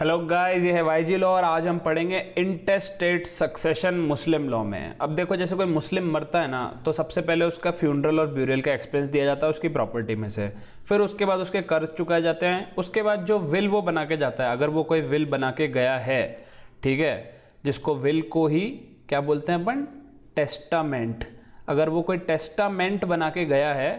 hello guys ये है Y जी law और आज हम पढ़ेंगे इंटेस्टेट सक्सेशन मुस्लिम लॉ में अब देखो जैसे कोई मुस्लिम मरता है ना तो सबसे पहले उसका फ्यूनरल और ब्यूरियल का एक्सपेंस दिया जाता है उसकी प्रॉपर्टी में से फिर उसके बाद उसके कर्ज चुकाए जाते हैं उसके बाद जो विल वो बना के जाता है अगर वो कोई विल बना के गया है ठीक है जिसको विल को ही क्या बोलते हैं अपन टेस्टामेंट अगर वो कोई टेस्टामेंट बना के गया है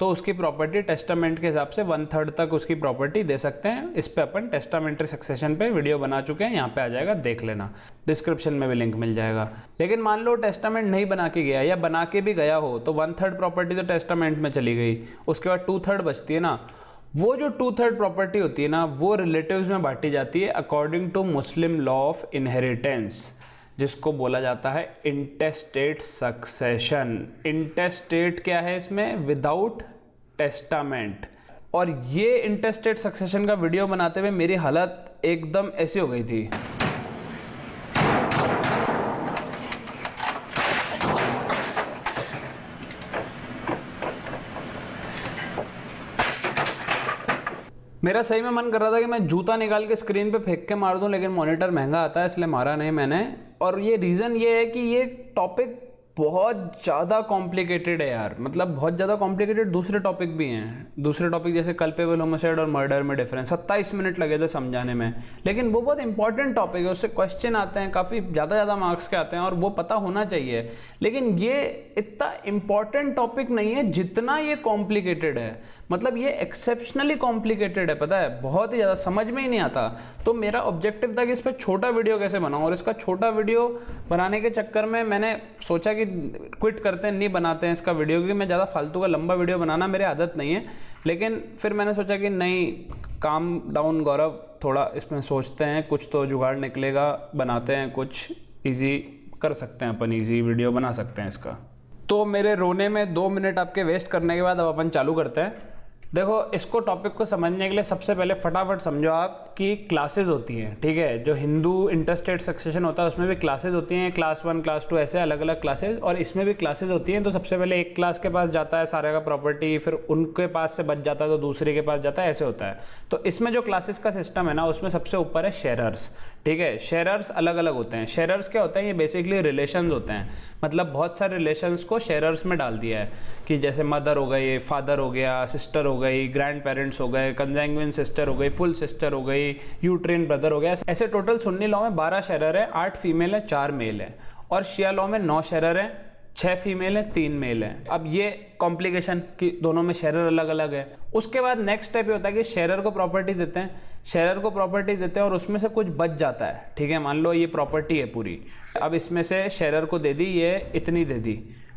तो उसकी प्रॉपर्टी टेस्टामेंट के हिसाब से वन थर्ड तक उसकी प्रॉपर्टी दे सकते हैं इस पर अपन टेस्टामेंट्री सक्सेशन पे वीडियो बना चुके हैं यहाँ पे आ जाएगा देख लेना डिस्क्रिप्शन में भी लिंक मिल जाएगा लेकिन मान लो टेस्टामेंट नहीं बना के गया या बना के भी गया हो तो वन थर्ड प्रॉपर्टी तो टेस्टामेंट में चली गई उसके बाद टू थर्ड बचती है ना वो जो टू थर्ड प्रॉपर्टी होती है ना वो रिलेटिव में बांटी जाती है according to Muslim law of inheritance जिसको बोला जाता है इंटेस्टेट सक्सेशन इंटेस्टेट क्या है इसमें विदाउट टेस्टामेंट और ये इंटेस्टेट सक्सेशन का वीडियो बनाते हुए मेरी हालत एकदम ऐसी हो गई थी मेरा सही में मन कर रहा था कि मैं जूता निकाल के स्क्रीन पे फेंक के मार दूं लेकिन मॉनिटर महंगा आता है इसलिए मारा नहीं मैंने और ये रीज़न ये है कि ये टॉपिक बहुत ज़्यादा कॉम्प्लिकेटेड है यार मतलब बहुत ज़्यादा कॉम्प्लिकेटेड दूसरे टॉपिक भी हैं दूसरे टॉपिक जैसे कल्पेबल होमोसाइड और मर्डर में डिफरेंस सत्ताईस मिनट लगे थे समझाने में लेकिन वो बहुत इंपॉर्टेंट टॉपिक है उससे क्वेश्चन आते हैं काफ़ी ज़्यादा ज़्यादा मार्क्स के आते हैं और वो पता होना चाहिए लेकिन ये इतना इम्पॉर्टेंट टॉपिक नहीं है जितना ये कॉम्प्लिकेटेड है मतलब ये एक्सेप्शनली कॉम्प्लिकेटेड है पता है बहुत ही ज़्यादा समझ में ही नहीं आता तो मेरा ऑब्जेक्टिव था कि इस पर छोटा वीडियो कैसे बनाऊँ और इसका छोटा वीडियो बनाने के चक्कर में मैंने सोचा कि क्विट करते हैं नहीं बनाते हैं इसका वीडियो क्योंकि मैं ज़्यादा फालतू का लंबा वीडियो बनाना मेरी आदत नहीं है लेकिन फिर मैंने सोचा कि नहीं काम डाउन गौरव थोड़ा इसमें सोचते हैं कुछ तो जुगाड़ निकलेगा बनाते हैं कुछ ईजी कर सकते हैं अपन ईजी वीडियो बना सकते हैं इसका तो मेरे रोने में दो मिनट आपके वेस्ट करने के बाद अब अपन चालू करते हैं देखो इसको टॉपिक को समझने के लिए सबसे पहले फटाफट समझो आप कि क्लासेस होती हैं ठीक है जो हिंदू इंटरस्टेट सक्सेशन होता है उसमें भी क्लासेस होती हैं क्लास वन क्लास टू ऐसे अलग अलग क्लासेस और इसमें भी क्लासेस होती हैं तो सबसे पहले एक क्लास के पास जाता है सारे का प्रॉपर्टी फिर उनके पास से बच जाता है तो दूसरे के पास जाता है ऐसे होता है तो इसमें जो क्लासेस का सिस्टम है ना उसमें सबसे ऊपर है शेयरर्स ठीक है शेयरर्स अलग अलग होते हैं शेयरर्स क्या होते हैं ये बेसिकली रिलेशंस होते हैं मतलब बहुत सारे रिलेशंस को शेयरर्स में डाल दिया है कि जैसे मदर हो गई फादर हो गया सिस्टर हो गई ग्रैंड पेरेंट्स हो गए कंजेंगविन सिस्टर हो गई फुल सिस्टर हो गई यूट्रेन ब्रदर हो गया ऐसे टोटल सुन्नी लॉ में बारह शेरर है आठ फीमेल है चार मेल है और शिया लॉ में नौ शेरर हैं छः फीमेल हैं तीन मेल हैं अब ये कॉम्प्लिकेशन कि दोनों में शेरर अलग अलग है उसके बाद नेक्स्ट स्टेप ये होता है कि शेरर को प्रॉपर्टी देते हैं शेयर को प्रॉपर्टी देते हैं और उसमें से कुछ बच जाता है ठीक है मान लो ये प्रॉपर्टी है पूरी अब इसमें से शेयर को दे दी ये इतनी दे दी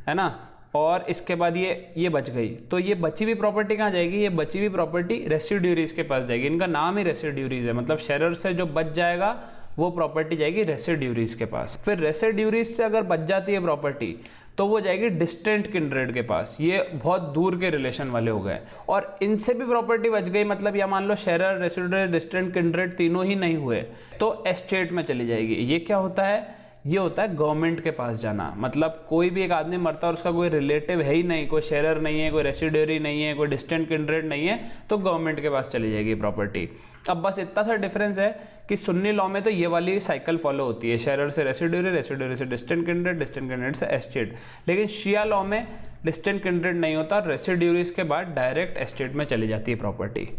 है ना और इसके बाद ये ये बच गई तो ये बची हुई प्रॉपर्टी कहाँ जाएगी ये बची हुई प्रॉपर्टी रेसिड्यूरीज के पास जाएगी इनका नाम ही रेसिड्यूरीज है मतलब शेयर से जो बच जाएगा वो प्रॉपर्टी जाएगी रेसिड्यूरीज के पास फिर रेसिड्यूरीज से अगर बच जाती है प्रॉपर्टी तो वो जाएगी डिस्टेंट किंड्रेड के पास ये बहुत दूर के रिलेशन वाले हो गए और इनसे भी प्रॉपर्टी बच गई मतलब या मान लो शेरर रेसिडेंट डिस्टेंट किंड्रेड तीनों ही नहीं हुए तो एस्टेट में चली जाएगी ये क्या होता है ये होता है गवर्नमेंट के पास जाना मतलब कोई भी एक आदमी मरता है और उसका कोई रिलेटिव है ही नहीं कोई शेयर नहीं है कोई रेसिडरी नहीं है कोई डिस्टेंट किंड्रेड नहीं है तो गवर्नमेंट के पास चली जाएगी प्रॉपर्टी अब बस इतना सा डिफरेंस है कि सुन्नी लॉ में तो ये वाली साइकिल फॉलो होती है शेयर से रेसिड्यूरी रेसिड्यूरी से डिस्टेंट किंड्रेड डिस्टेंट किंड्रेड से एस्टेट लेकिन शिया लॉ में डिस्टेंट किंड्रेड नहीं होता रेसिड्यूरीज के बाद डायरेक्ट एस्टेट में चली जाती है प्रॉपर्टी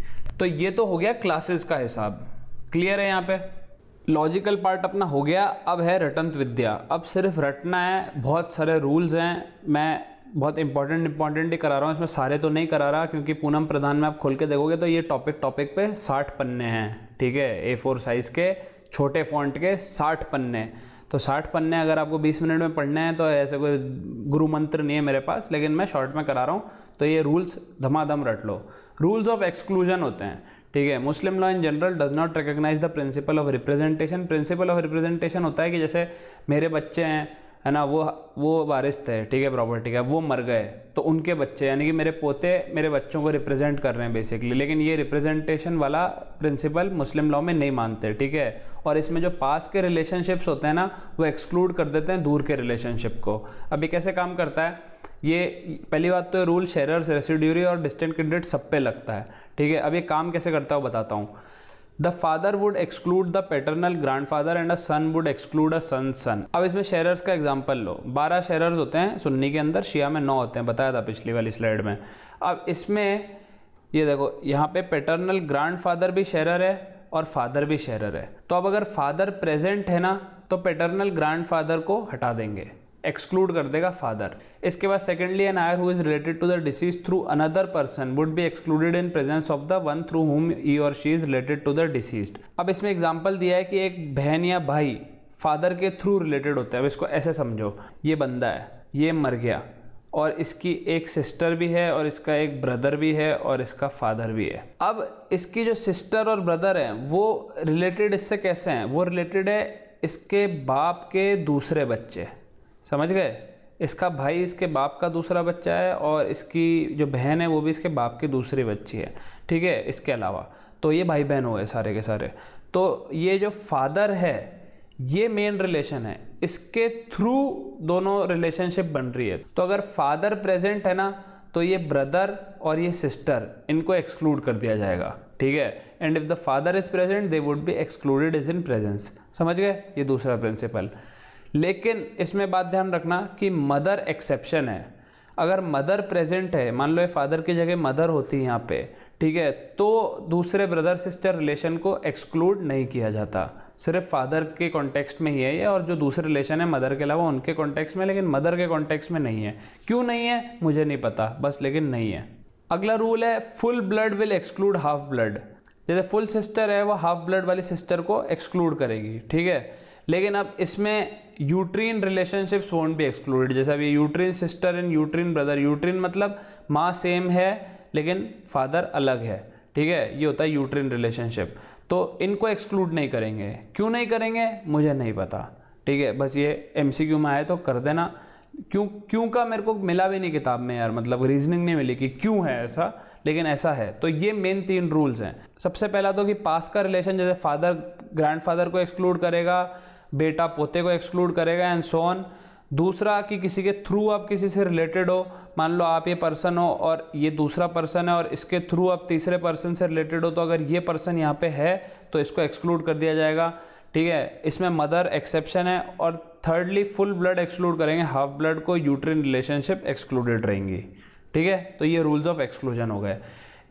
तो ये तो हो गया क्लासेस का हिसाब क्लियर है यहाँ पे लॉजिकल पार्ट अपना हो गया अब है रटंत विद्या अब सिर्फ रटना है बहुत सारे रूल्स हैं मैं बहुत इंपॉर्टेंट इंपॉर्टेंट ही करा रहा हूँ इसमें सारे तो नहीं करा रहा क्योंकि पूनम प्रधान में आप खोल के देखोगे तो ये टॉपिक टॉपिक पे साठ पन्ने हैं ठीक है ए फोर साइज़ के छोटे फॉन्ट के साठ पन्ने तो साठ पन्ने अगर आपको बीस मिनट में पढ़ने हैं तो ऐसे कोई गुरु मंत्र नहीं है मेरे पास लेकिन मैं शॉर्ट में करा रहा हूँ तो ये रूल्स धमाधम रट लो रूल्स ऑफ एक्सक्लूजन होते हैं ठीक है Muslim law in general does not recognise the principle of representation principle of representation होता है कि जैसे मेरे बच्चे हैं है ना वो वो वारिस थे ठीक है प्रॉपर्टी का वो मर गए तो उनके बच्चे यानी कि मेरे पोते मेरे बच्चों को रिप्रेजेंट कर रहे हैं बेसिकली लेकिन ये रिप्रेजेंटेशन वाला प्रिंसिपल मुस्लिम लॉ में नहीं मानते ठीक है और इसमें जो पास के रिलेशनशिप्स होते हैं ना वो एक्सक्लूड कर देते हैं दूर के रिलेशनशिप को अब ये कैसे काम करता है ये पहली बात तो रूल शेरर्स रेसिड्यूरी और डिस्टेंट क्रेडिट सब पे लगता है ठीक है अब ये काम कैसे करता हूँ बताता हूँ the father would exclude the paternal grandfather and a son would exclude a son son अब इसमें शेयरर्स का एग्जाम्पल लो बारह शेयरर्स होते हैं सुन्नी के अंदर शिया में नौ होते हैं बताया था पिछली वाली स्लाइड में अब इसमें ये देखो यहाँ पे पेटर्नल ग्रैंड फादर भी शेयरर है और फादर भी शेयरर है तो अब अगर फादर प्रेजेंट है ना तो पेटर्नल ग्रैंड फादर को हटा देंगे एक्सक्लूड कर देगा फादर इसके बाद secondly an heir who is related to the deceased through another person would be excluded in presence of the one through whom he or she is related to the deceased अब इसमें example दिया है कि एक बहन या भाई father के थ्रू रिलेटेड होता है अब इसको ऐसे समझो ये बंदा है ये मर गया और इसकी एक सिस्टर भी है और इसका एक ब्रदर भी है और इसका फादर भी है अब इसकी जो सिस्टर और ब्रदर हैं वो रिलेटेड इससे कैसे हैं वो रिलेटेड है इसके बाप के दूसरे बच्चे समझ गए इसका भाई इसके बाप का दूसरा बच्चा है और इसकी जो बहन है वो भी इसके बाप की दूसरी बच्ची है ठीक है इसके अलावा तो ये भाई बहन हुए सारे के सारे तो ये जो फादर है ये मेन रिलेशन है इसके थ्रू दोनों रिलेशनशिप बन रही है तो अगर फादर प्रेजेंट है ना तो ये ब्रदर और ये सिस्टर इनको एक्सक्लूड कर दिया जाएगा ठीक है and if the father is present they would be excluded is in presence समझ गए ये दूसरा प्रिंसिपल लेकिन इसमें बात ध्यान रखना कि मदर एक्सेप्शन है अगर मदर प्रेजेंट है मान लो ये फादर की जगह मदर होती है यहाँ पे ठीक है तो दूसरे ब्रदर सिस्टर रिलेशन को एक्सक्लूड नहीं किया जाता सिर्फ फादर के कॉन्टेक्स्ट में ही है ये और जो दूसरे रिलेशन है मदर के अलावा उनके कॉन्टेक्स्ट में लेकिन मदर के कॉन्टेक्स्ट में नहीं है क्यों नहीं है मुझे नहीं पता बस लेकिन नहीं है अगला रूल है full blood will exclude half blood जैसे फुल सिस्टर है वो हाफ ब्लड वाली सिस्टर को एक्सक्लूड करेगी ठीक है लेकिन अब इसमें यूट्रीन रिलेशनशिप्स वोट भी एक्सक्लूडेड जैसे अभी uterine sister and uterine brother uterine मतलब माँ सेम है लेकिन फादर अलग है ठीक है ये होता है यूट्रीन रिलेशनशिप तो इनको एक्सक्लूड नहीं करेंगे क्यों नहीं करेंगे मुझे नहीं पता ठीक है बस ये एम में आए तो कर देना क्यों क्यों का मेरे को मिला भी नहीं किताब में यार मतलब रीजनिंग नहीं मिली कि क्यों है ऐसा लेकिन ऐसा है तो ये मेन तीन रूल्स हैं सबसे पहला तो कि पास का रिलेशन जैसे फादर ग्रैंडफादर को एक्सक्लूड करेगा बेटा पोते को एक्सक्लूड करेगा एंड सोन दूसरा कि किसी के थ्रू आप किसी से रिलेटेड हो मान लो आप ये पर्सन हो और ये दूसरा पर्सन है और इसके थ्रू आप तीसरे पर्सन से रिलेटेड हो तो अगर ये पर्सन यहाँ पे है तो इसको एक्सक्लूड कर दिया जाएगा ठीक है इसमें मदर एक्सेप्शन है और थर्डली फुल ब्लड एक्सक्लूड करेंगे हाफ ब्लड को यूट्रिन रिलेशनशिप एक्सक्लूडेड रहेंगी ठीक है तो ये रूल्स ऑफ एक्सक्लूजन हो गए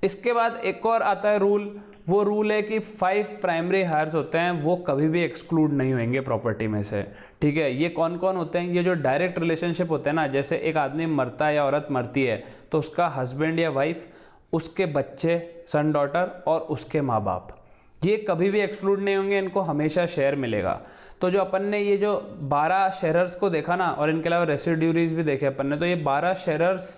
इसके बाद एक और आता है रूल वो रूल है कि फाइव प्राइमरी हायर्स होते हैं वो कभी भी एक्सक्लूड नहीं होंगे प्रॉपर्टी में से ठीक है ये कौन कौन होते हैं ये जो डायरेक्ट रिलेशनशिप होते हैं ना जैसे एक आदमी मरता है या औरत मरती है तो उसका हस्बैंड या वाइफ उसके बच्चे सन डॉटर और उसके माँ बाप ये कभी भी एक्सक्लूड नहीं होंगे इनको हमेशा शेयर मिलेगा तो जो अपन ने ये जो 12 शेयरर्स को देखा ना और इनके अलावा रेसिड्यूरीज भी देखे अपन ने तो ये 12 शेयरर्स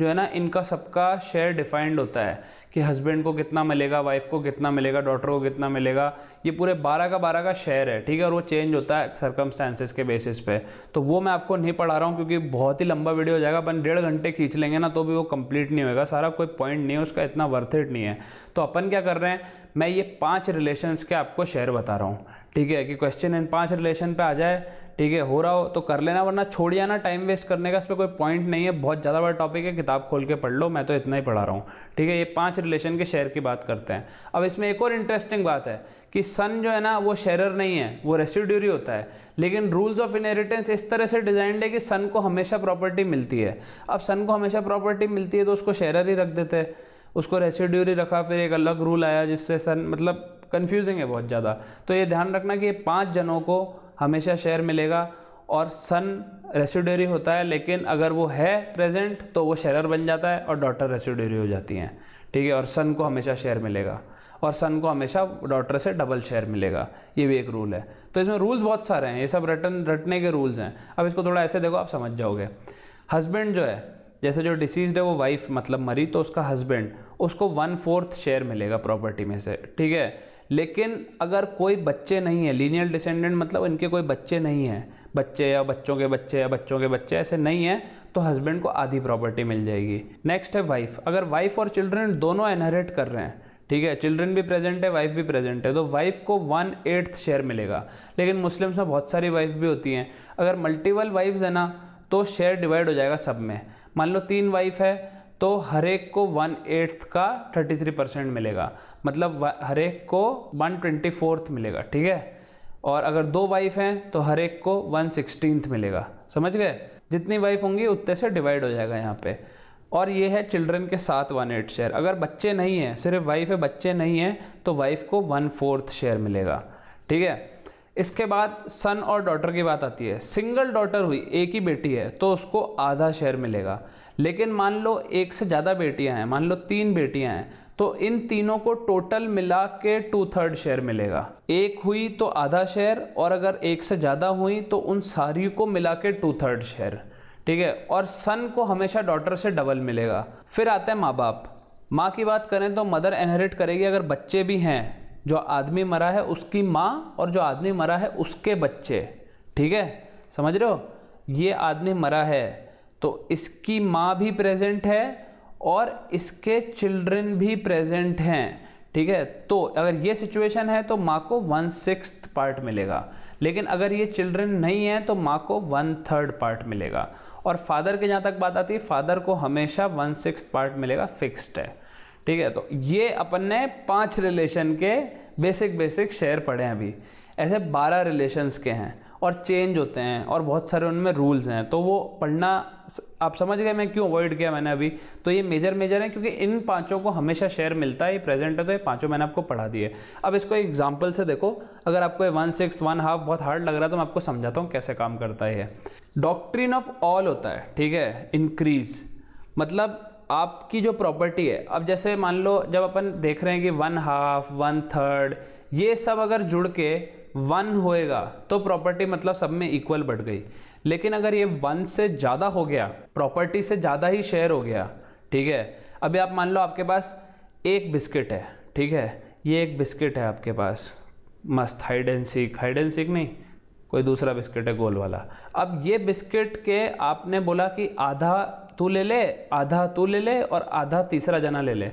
जो है ना इनका सबका शेयर डिफाइंड होता है कि हस्बैंड को कितना मिलेगा वाइफ को कितना मिलेगा डॉटर को कितना मिलेगा ये पूरे बारह का बारह का शेयर है ठीक है और वो चेंज होता है सर्कमस्टांसिस के बेसिस पे तो वो मैं आपको नहीं पढ़ा रहा हूँ क्योंकि बहुत ही लंबा वीडियो हो जाएगा अपन डेढ़ घंटे खींच लेंगे ना तो भी वो कंप्लीट नहीं होगा सारा कोई पॉइंट नहीं है उसका इतना वर्थ इट नहीं है तो अपन क्या कर रहे हैं मैं ये पाँच रिलेशन के आपको शेयर बता रहा हूँ ठीक है कि क्वेश्चन इन पाँच रिलेशन पर आ जाए ठीक है हो रहा हो तो कर लेना वरना छोड़ जाना टाइम वेस्ट करने का इसमें कोई पॉइंट नहीं है बहुत ज़्यादा बड़ा टॉपिक है किताब खोल के पढ़ लो मैं तो इतना ही पढ़ा रहा हूँ ठीक है ये पांच रिलेशन के शेयर की बात करते हैं अब इसमें एक और इंटरेस्टिंग बात है कि सन जो है ना वो शेरर नहीं है वो रेसिड्यूरी होता है लेकिन रूल्स ऑफ इनहेरिटेंस इस तरह से डिजाइंड है कि सन को हमेशा प्रॉपर्टी मिलती है अब सन को हमेशा प्रॉपर्टी मिलती है तो उसको शेरर ही रख देते हैं उसको रेसिड्यूरी रखा फिर एक अलग रूल आया जिससे सन मतलब कन्फ्यूजिंग है बहुत ज़्यादा तो ये ध्यान रखना कि ये पाँच जनों को हमेशा शेयर मिलेगा और सन रेसिडरी होता है लेकिन अगर वो है प्रेजेंट तो वो शेयर बन जाता है और डॉटर रेसिडरी हो जाती हैं ठीक है और सन को हमेशा शेयर मिलेगा और सन को हमेशा डॉटर से डबल शेयर मिलेगा ये भी एक रूल है तो इसमें रूल्स बहुत सारे हैं ये सब रटन रटने के रूल्स हैं अब इसको थोड़ा ऐसे देखो आप समझ जाओगे हस्बैंड जो है जैसे जो डिसीज है वो वाइफ मतलब मरी तो उसका हस्बैंड उसको वन फोर्थ शेयर मिलेगा प्रॉपर्टी में से ठीक है लेकिन अगर कोई बच्चे नहीं है लीनियल डिसेंडेंट मतलब इनके कोई बच्चे नहीं हैं बच्चे या बच्चों के बच्चे या बच्चों के बच्चे ऐसे नहीं हैं तो हस्बैंड को आधी प्रॉपर्टी मिल जाएगी नेक्स्ट है वाइफ अगर वाइफ और चिल्ड्रन दोनों इनहेरिट कर रहे हैं ठीक है चिल्ड्रन भी प्रेजेंट है वाइफ भी प्रेजेंट है तो वाइफ को वन एट्थ शेयर मिलेगा लेकिन मुस्लिम्स में बहुत सारी वाइफ भी होती हैं अगर मल्टीपल वाइफ्स है ना तो शेयर डिवाइड हो जाएगा सब में मान लो तीन वाइफ है तो हर एक को वन एट्थ का थर्टी थ्री परसेंट मिलेगा मतलब हर एक को वन ट्वेंटी फोर्थ मिलेगा ठीक है और अगर दो वाइफ हैं तो हर एक को वन सिक्सटीनथ मिलेगा समझ गए जितनी वाइफ होंगी उतने से डिवाइड हो जाएगा यहाँ पे और ये है चिल्ड्रन के साथ वन एट शेयर अगर बच्चे नहीं हैं सिर्फ वाइफ है बच्चे नहीं हैं तो वाइफ को वन फोर्थ शेयर मिलेगा ठीक है इसके बाद सन और डॉटर की बात आती है सिंगल डॉटर हुई एक ही बेटी है तो उसको आधा शेयर मिलेगा लेकिन मान लो एक से ज़्यादा बेटियाँ हैं मान लो तीन बेटियाँ हैं तो इन तीनों को टोटल मिला के टू थर्ड शेयर मिलेगा एक हुई तो आधा शेयर और अगर एक से ज़्यादा हुई तो उन सारी को मिला के टू थर्ड शेयर ठीक है और सन को हमेशा डॉटर से डबल मिलेगा फिर आते हैं माँ बाप माँ की बात करें तो मदर एनहेरिट करेगी अगर बच्चे भी हैं जो आदमी मरा है उसकी माँ और जो आदमी मरा है उसके बच्चे ठीक है समझ रहे हो ये आदमी मरा है तो इसकी माँ भी प्रेजेंट है और इसके चिल्ड्रन भी प्रेजेंट हैं ठीक है तो अगर ये सिचुएशन है तो माँ को वन सिक्स पार्ट मिलेगा लेकिन अगर ये चिल्ड्रन नहीं है तो माँ को वन थर्ड पार्ट मिलेगा और फादर के जहाँ तक बात आती है फादर को हमेशा वन सिक्स पार्ट मिलेगा फिक्स्ड है ठीक है तो ये अपन ने पांच रिलेशन के बेसिक बेसिक शेयर पढ़े हैं अभी ऐसे बारह रिलेशन के हैं और चेंज होते हैं और बहुत सारे उनमें रूल्स हैं तो वो पढ़ना आप समझ गए मैं क्यों अवॉइड किया मैंने अभी तो ये मेजर मेजर है क्योंकि इन पांचों को हमेशा शेयर मिलता है ये प्रेजेंट है तो ये पांचों मैंने आपको पढ़ा दिए अब इसको एग्जाम्पल से देखो अगर आपको वन सिक्स वन हाफ बहुत हार्ड लग रहा है तो मैं आपको समझाता हूँ कैसे काम करता है डॉक्ट्रीन डॉक्ट्रिन ऑफ ऑल होता है ठीक है इंक्रीज मतलब आपकी जो प्रॉपर्टी है अब जैसे मान लो जब अपन देख रहे हैं कि वन हाफ वन थर्ड ये सब अगर जुड़ के वन होएगा तो प्रॉपर्टी मतलब सब में इक्वल बढ़ गई लेकिन अगर ये वन से ज़्यादा हो गया प्रॉपर्टी से ज़्यादा ही शेयर हो गया ठीक है अभी आप मान लो आपके पास एक बिस्किट है ठीक है ये एक बिस्किट है आपके पास मस्त hide and seek hide and seek नहीं कोई दूसरा बिस्किट है गोल वाला अब ये बिस्किट के आपने बोला कि आधा तू ले ले आधा तू ले ले और आधा तीसरा जना ले ले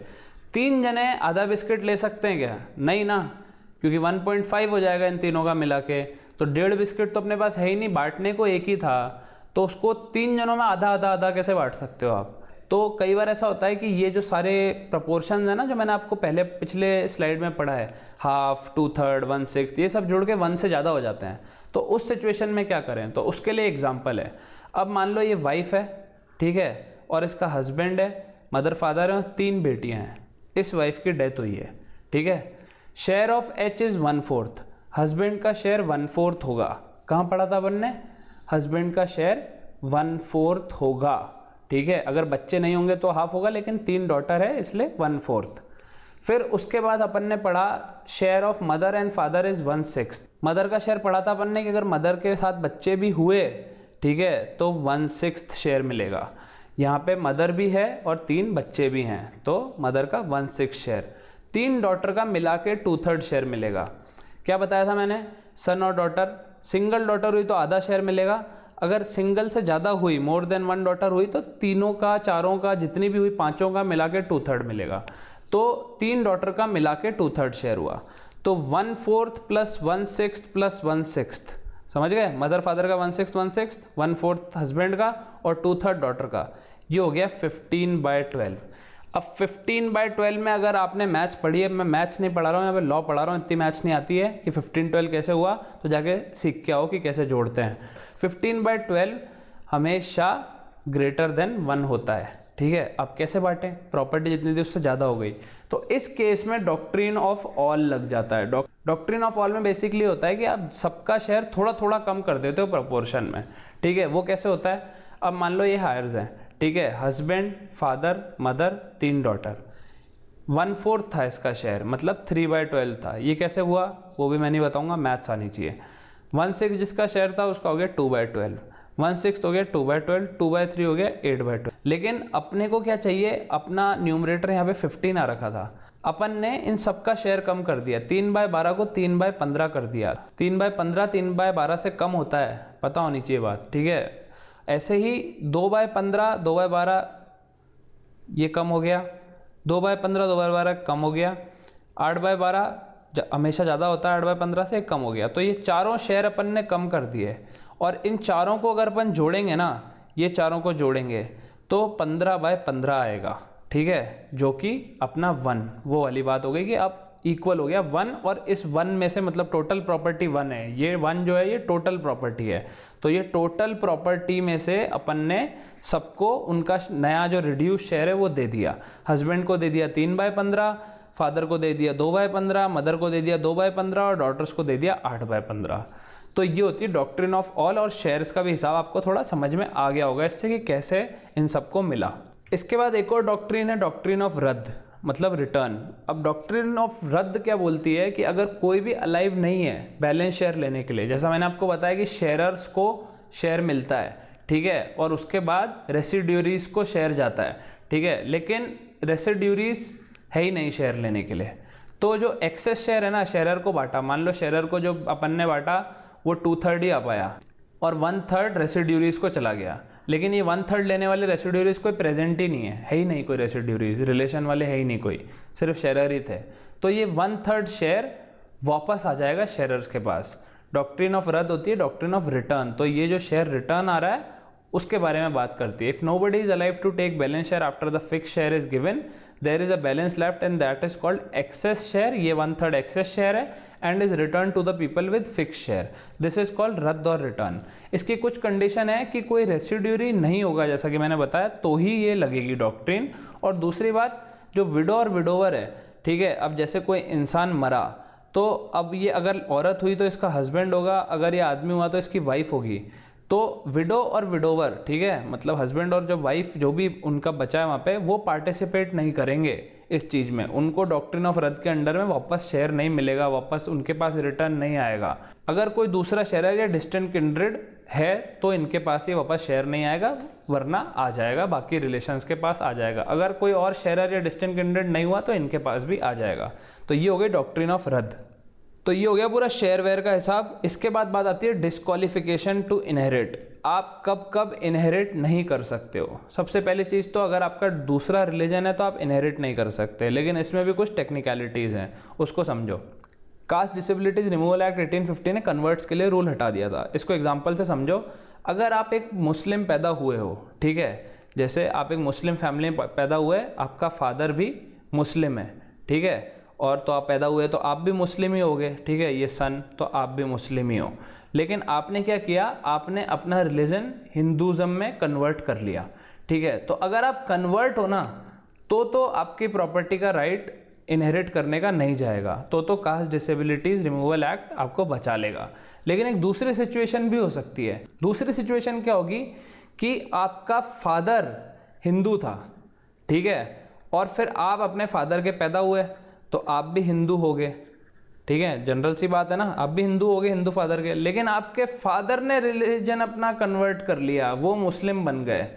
तीन जने आधा बिस्किट ले सकते हैं क्या नहीं ना क्योंकि 1.5 हो जाएगा इन तीनों का मिला के तो डेढ़ बिस्किट तो अपने पास है ही नहीं बांटने को एक ही था तो उसको तीन जनों में आधा आधा आधा कैसे बांट सकते हो आप तो कई बार ऐसा होता है कि ये जो सारे प्रपोर्शन है ना जो मैंने आपको पहले पिछले स्लाइड में पढ़ा है half two third one six ये सब जुड़ के वन से ज़्यादा हो जाते हैं तो उस सिचुएशन में क्या करें तो उसके लिए एग्जाम्पल है अब मान लो ये वाइफ है ठीक है और इसका हस्बैंड है मदर फादर है तीन बेटियाँ हैं इस वाइफ की डेथ हुई है ठीक है share of H is one fourth husband का शेयर वन फोर्थ होगा कहाँ पढ़ा था अपन ने हस्बैंड का शेयर वन फोर्थ होगा ठीक है अगर बच्चे नहीं होंगे तो हाफ होगा लेकिन तीन डॉटर है इसलिए वन फोर्थ फिर उसके बाद अपन ने पढ़ा share of mother and father is one six mother का शेयर पढ़ा था अपन ने कि अगर मदर के साथ बच्चे भी हुए ठीक है तो वन सिक्स शेयर मिलेगा यहाँ पे मदर भी है और तीन बच्चे भी हैं तो मदर का वन सिक्स शेयर तीन डॉटर का मिला के टू थर्ड शेयर मिलेगा क्या बताया था मैंने सन और डॉटर सिंगल डॉटर हुई तो आधा शेयर मिलेगा अगर सिंगल से ज़्यादा हुई मोर देन वन डॉटर हुई तो तीनों का चारों का जितनी भी हुई पाँचों का मिला के टू थर्ड मिलेगा तो तीन डॉटर का मिला के टू थर्ड शेयर हुआ तो one fourth plus one six plus one six समझ गए मदर फादर का one six one six one fourth husband का और टू थर्ड डॉटर का ये हो गया फिफ्टीन बाय ट्वेल्व अब 15 बाय 12 में अगर आपने मैथ्स पढ़ी है मैं मैथ्स नहीं पढ़ा रहा हूँ यहाँ फिर लॉ पढ़ा रहा हूँ इतनी मैथ्स नहीं आती है कि 15 12 कैसे हुआ तो जाके सीख के आओ कि कैसे जोड़ते हैं 15 बाय 12 हमेशा ग्रेटर देन वन होता है ठीक है अब कैसे बांटें प्रॉपर्टी जितनी थी उससे ज़्यादा हो गई तो इस केस में डॉक्ट्रीन ऑफ ऑल लग जाता है डॉक्ट्रीन ऑफ ऑल में बेसिकली होता है कि आप सबका शेयर थोड़ा थोड़ा कम कर देते हो प्रपोर्शन में ठीक है वो कैसे होता है अब मान लो ये हायर्स हैं ठीक है हस्बैंड फादर मदर तीन डॉटर वन फोर्थ था इसका शेयर मतलब थ्री बाय ट्वेल्व था ये कैसे हुआ वो भी मैं नहीं बताऊंगा मैथ्स आनी चाहिए वन सिक्स जिसका शेयर था उसका हो गया two by twelve one six हो गया two by twelve two by three हो गया एट बाय ट्वेल्व लेकिन अपने को क्या चाहिए अपना न्यूमरेटर यहाँ पे फिफ्टीन आ रखा था अपन ने इन सबका शेयर कम कर दिया तीन बाय बारह को तीन बाय पंद्रह कर दिया तीन बाय पंद्रह तीन बाय बारह से कम होता है पता होनी चाहिए बात ठीक है ऐसे ही दो बाय पंद्रह दो बाय बारह ये कम हो गया दो बाय पंद्रह दो बाय बारह कम हो गया आठ बाय बारह हमेशा ज़्यादा होता है आठ बाय पंद्रह से कम हो गया तो ये चारों शेयर अपन ने कम कर दिए और इन चारों को अगर अपन जोड़ेंगे ना ये चारों को जोड़ेंगे तो पंद्रह बाय पंद्रह आएगा ठीक है जो कि अपना वन वो वाली बात हो गई कि आप इक्वल हो गया वन और इस वन में से मतलब टोटल प्रॉपर्टी वन है ये वन जो है ये टोटल प्रॉपर्टी है तो ये टोटल प्रॉपर्टी में से अपन ने सबको उनका नया जो रिड्यूस शेयर है वो दे दिया हस्बैंड को दे दिया तीन बाय पंद्रह फादर को दे दिया दो बाय पंद्रह मदर को दे दिया दो बाय पंद्रह और डॉटर्स को दे दिया आठ बाय पंद्रह तो ये होती है डॉक्ट्रिन ऑफ ऑल और शेयर्स का भी हिसाब आपको थोड़ा समझ में आ गया होगा इससे कि कैसे इन सबको मिला इसके बाद एक और डॉक्ट्रिन है डॉक्ट्रिन ऑफ रद्द मतलब रिटर्न अब डॉक्ट्रिन ऑफ रद्द क्या बोलती है कि अगर कोई भी अलाइव नहीं है बैलेंस शेयर लेने के लिए जैसा मैंने आपको बताया कि शेयरर्स को शेयर मिलता है ठीक है और उसके बाद रेसिड्यूरीज को शेयर जाता है ठीक है लेकिन रेसिड्यूरीज है ही नहीं शेयर लेने के लिए तो जो एक्सेस शेयर है ना शेयरर को बांटा मान लो शेयरर को जो अपन ने बांटा वो टू थर्ड ही आ पाया और वन थर्ड रेसिड्यूरीज को चला गया लेकिन ये वन थर्ड लेने वाले रेसिड्यूरीज कोई प्रेजेंट ही नहीं है है ही नहीं कोई रेसिड्यूरीज रिलेशन वाले है ही नहीं कोई सिर्फ शेयर ही थे तो ये वन थर्ड शेयर वापस आ जाएगा शेयरर्स के पास डॉक्ट्रिन ऑफ रद्द होती है डॉक्ट्रिन ऑफ रिटर्न तो ये जो शेयर रिटर्न आ रहा है उसके बारे में बात करती है if nobody is alive to take balance share after the fix share is given there is a balance left and that is called excess share ये वन थर्ड एक्सेस शेयर है and is return to the people with fix share this is called रद्द और return इसकी कुछ condition है कि कोई residuary नहीं होगा जैसा कि मैंने बताया तो ही ये लगेगी डॉक्ट्रिन और दूसरी बात जो विडो और विडोवर है ठीक है अब जैसे कोई इंसान मरा तो अब ये अगर औरत हुई तो इसका हस्बैंड होगा अगर ये आदमी हुआ तो इसकी वाइफ होगी तो विडो और विडोवर ठीक है मतलब हस्बैंड और जो वाइफ जो भी उनका बचा है वहाँ पे वो पार्टिसिपेट नहीं करेंगे इस चीज़ में उनको डॉक्ट्रिन ऑफ रद्द के अंडर में वापस शेयर नहीं मिलेगा वापस उनके पास रिटर्न नहीं आएगा अगर कोई दूसरा शेयर या डिस्टेंट किंड्रेड है तो इनके पास ये वापस शेयर नहीं आएगा वरना आ जाएगा बाकी रिलेशंस के पास आ जाएगा अगर कोई और शेयर या डिस्टेंट किंड्रेड नहीं हुआ तो इनके पास भी आ जाएगा तो ये हो गई डॉक्ट्रिन ऑफ रद्द तो ये हो गया पूरा शेयर वेयर का हिसाब इसके बाद बात आती है डिस्कालिफिकेशन टू इनहेरिट आप कब कब इनहेरिट नहीं कर सकते हो सबसे पहली चीज़ तो अगर आपका दूसरा रिलीजन है तो आप इनहेरिट नहीं कर सकते लेकिन इसमें भी कुछ टेक्निकलिटीज़ हैं उसको समझो caste disabilities removal act eighteen fifty ने कन्वर्ट्स के लिए रूल हटा दिया था इसको एग्जाम्पल से समझो अगर आप एक मुस्लिम पैदा हुए हो ठीक है जैसे आप एक मुस्लिम फैमिली में पैदा हुए आपका फादर भी मुस्लिम है ठीक है और तो आप पैदा हुए तो आप भी मुस्लिम ही हो गए ठीक है ये सन तो आप भी मुस्लिम ही हो लेकिन आपने क्या किया आपने अपना रिलीजन हिंदुज़म में कन्वर्ट कर लिया ठीक है तो अगर आप कन्वर्ट हो ना तो तो आपकी प्रॉपर्टी का राइट इनहेरिट करने का नहीं जाएगा तो तो कास्ट डिसेबिलिटीज़ रिमूवल एक्ट आपको बचा लेगा लेकिन एक दूसरी सिचुएशन भी हो सकती है दूसरी सिचुएशन क्या होगी कि आपका फादर हिंदू था ठीक है और फिर आप अपने फादर के पैदा हुए तो आप भी हिंदू हो गए ठीक है जनरल सी बात है ना आप भी हिंदू हो गए हिंदू फादर के लेकिन आपके फादर ने रिलीजन अपना कन्वर्ट कर लिया वो मुस्लिम बन गए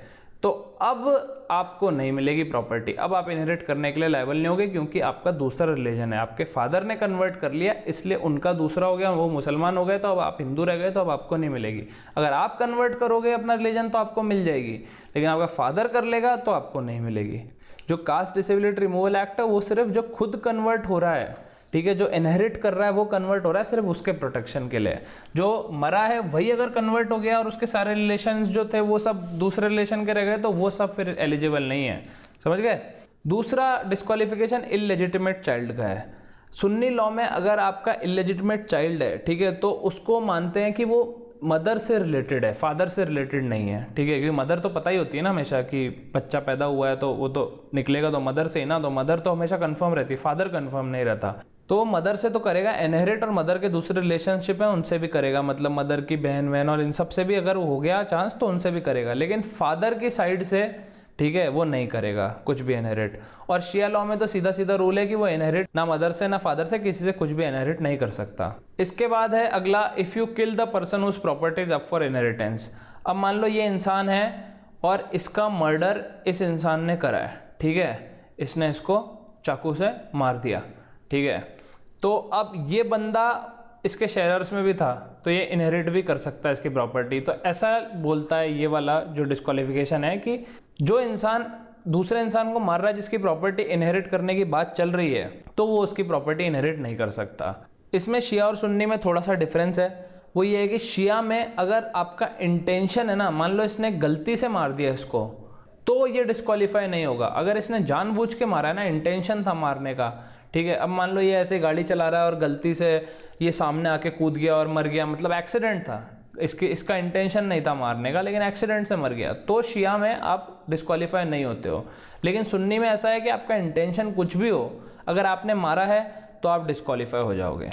तो अब आपको नहीं मिलेगी प्रॉपर्टी अब आप इनहेरिट करने के लिए लाइबल नहीं होगे क्योंकि आपका दूसरा रिलीजन है आपके फादर ने कन्वर्ट कर लिया इसलिए उनका दूसरा हो गया वो मुसलमान हो गए तो अब आप हिंदू रह गए तो अब आपको नहीं मिलेगी अगर आप कन्वर्ट करोगे अपना रिलीजन तो आपको मिल जाएगी लेकिन आपका फादर कर लेगा तो आपको नहीं मिलेगी जो कास्ट डिसेबिलिटी रिमूवल एक्ट है वो सिर्फ जो खुद कन्वर्ट हो रहा है ठीक है जो इनहेरिट कर रहा है वो कन्वर्ट हो रहा है सिर्फ उसके प्रोटेक्शन के लिए जो मरा है वही अगर कन्वर्ट हो गया और उसके सारे रिलेशन जो थे वो सब दूसरे रिलेशन के रह गए तो वो सब फिर एलिजिबल नहीं है समझ गए दूसरा डिस्कालिफिकेशन इलेजिटिमेट चाइल्ड का है सुन्नी लॉ में अगर आपका इलेजिटिमेट चाइल्ड है ठीक है तो उसको मानते हैं कि वो मदर से रिलेटेड है फादर से रिलेटेड नहीं है ठीक है क्योंकि मदर तो पता ही होती है ना हमेशा कि बच्चा पैदा हुआ है तो वो तो निकलेगा तो मदर से ही ना तो मदर तो हमेशा कंफर्म रहती है फादर कंफर्म नहीं रहता तो वो मदर से तो करेगा एनहेरिट और मदर के दूसरे रिलेशनशिप हैं उनसे भी करेगा मतलब मदर की बहन वहन और इन सब से भी अगर हो गया चांस तो उनसे भी करेगा लेकिन फादर की साइड से ठीक है वो नहीं करेगा कुछ भी इनहेरिट और शिया लॉ में तो सीधा सीधा रूल है कि वो इनहेरिट ना मदर से ना फादर से किसी से कुछ भी इनहेरिट नहीं कर सकता इसके बाद है अगला if you kill the person whose property is up for inheritance अब मान लो ये इंसान है और इसका मर्डर इस इंसान ने करा है ठीक है इसने इसको चाकू से मार दिया ठीक है तो अब ये बंदा इसके शेयरर्स में भी था तो ये इनहेरिट भी कर सकता है इसकी प्रॉपर्टी तो ऐसा बोलता है ये वाला जो डिस्कालिफिकेशन है कि जो इंसान दूसरे इंसान को मार रहा है जिसकी प्रॉपर्टी इनहेरिट करने की बात चल रही है तो वो उसकी प्रॉपर्टी इनहेरिट नहीं कर सकता इसमें शिया और सुन्नी में थोड़ा सा डिफरेंस है वो ये है कि शिया में अगर आपका इंटेंशन है ना मान लो इसने गलती से मार दिया इसको तो ये डिस्कालीफाई नहीं होगा अगर इसने जानबूझ के मारा है ना इंटेंशन था मारने का ठीक है अब मान लो ये ऐसे गाड़ी चला रहा है और गलती से ये सामने आके कूद गया और मर गया मतलब एक्सीडेंट था इसके इसका इंटेंशन नहीं था मारने का लेकिन एक्सीडेंट से मर गया तो शिया में आप डिस्कालीफाई नहीं होते हो लेकिन सुन्नी में ऐसा है कि आपका इंटेंशन कुछ भी हो अगर आपने मारा है तो आप डिस्कालीफाई हो जाओगे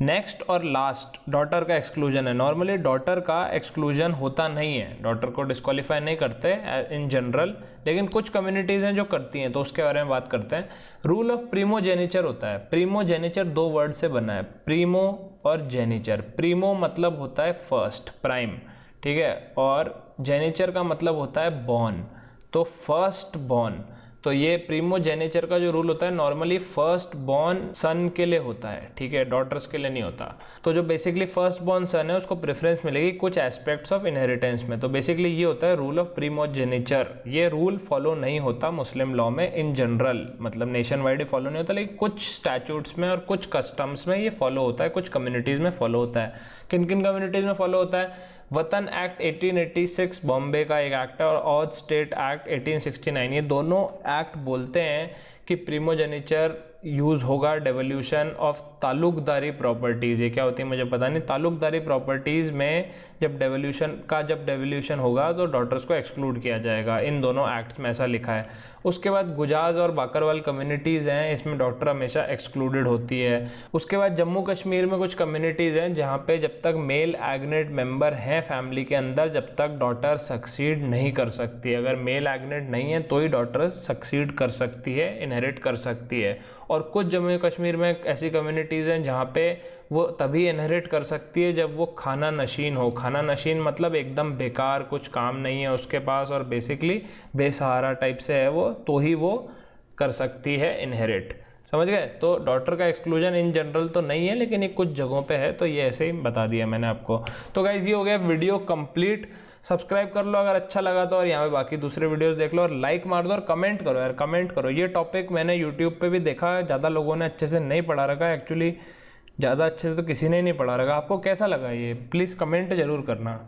नेक्स्ट और लास्ट डॉटर का एक्सक्लूजन है नॉर्मली डॉटर का एक्सक्लूजन होता नहीं है डॉटर को डिस्कालीफाई नहीं करते इन uh, जनरल लेकिन कुछ कम्युनिटीज़ हैं जो करती हैं तो उसके बारे में बात करते हैं रूल ऑफ प्रीमो जेनेचर होता है प्रीमो जेनेचर दो वर्ड से बना है प्रीमो और जेनेचर प्रीमो मतलब होता है फर्स्ट प्राइम ठीक है और जेनेचर का मतलब होता है बॉर्न तो फर्स्ट बॉर्न तो ये प्रीमोजेनेचर का जो रूल होता है नॉर्मली फर्स्ट बॉर्न सन के लिए होता है ठीक है डॉटर्स के लिए नहीं होता तो जो बेसिकली फर्स्ट बॉर्न सन है उसको प्रेफरेंस मिलेगी कुछ एस्पेक्ट्स ऑफ इनहेरिटेंस में तो बेसिकली ये होता है रूल ऑफ प्रीमोजेनेचर ये रूल फॉलो नहीं होता मुस्लिम लॉ में इन जनरल मतलब नेशन वाइड फॉलो नहीं होता लेकिन कुछ स्टैचूट्स में और कुछ कस्टम्स में ये फॉलो होता है कुछ कम्युनिटीज़ में फॉलो होता है किन किन कम्युनिटीज़ में फॉलो होता है वतन एक्ट 1886 बॉम्बे का एक एक्ट है और ऑज स्टेट एक्ट 1869 ये दोनों एक्ट बोलते हैं कि प्रीमोजेनिचर यूज़ होगा डेवोल्यूशन ऑफ ताल्लुकदारी प्रॉपर्टीज़ ये क्या होती है मुझे पता नहीं ताल्लुकदारी प्रॉपर्टीज़ में जब डेवोल्यूशन का जब डेवोल्यूशन होगा तो डॉटर्स को एक्सक्लूड किया जाएगा इन दोनों एक्ट्स में ऐसा लिखा है उसके बाद गुजाज और बाकरवाल कम्युनिटीज़ हैं इसमें डॉक्टर हमेशा एक्सक्लूडेड होती है उसके बाद जम्मू कश्मीर में कुछ कम्युनिटीज़ हैं जहाँ पे जब तक मेल एग्नेट मेंबर हैं फैमिली के अंदर जब तक डॉटर सक्सीड नहीं कर सकती अगर मेल एग्नेट नहीं है तो ही डॉटर सक्सीड कर सकती है इनहेरिट कर सकती है और कुछ जम्मू कश्मीर में ऐसी कम्युनिटीज़ हैं जहाँ पे वो तभी इनहेरिट कर सकती है जब वो खाना नशीन हो खाना नशीन मतलब एकदम बेकार कुछ काम नहीं है उसके पास और बेसिकली बेसहारा टाइप से है वो तो ही वो कर सकती है इनहेरिट समझ गए तो डॉटर का एक्सक्लूजन इन जनरल तो नहीं है लेकिन ये कुछ जगहों पे है तो ये ऐसे ही बता दिया मैंने आपको तो गाइज़ ये हो गया वीडियो कंप्लीट सब्सक्राइब कर लो अगर अच्छा लगा तो और यहाँ पे बाकी दूसरे वीडियोस देख लो और लाइक मार दो और कमेंट करो यार कमेंट करो ये टॉपिक मैंने यूट्यूब पे भी देखा ज़्यादा लोगों ने अच्छे से नहीं पढ़ा रखा एक्चुअली ज़्यादा अच्छे से तो किसी ने नहीं पढ़ा लगा आपको कैसा लगा ये प्लीज़ कमेंट ज़रूर करना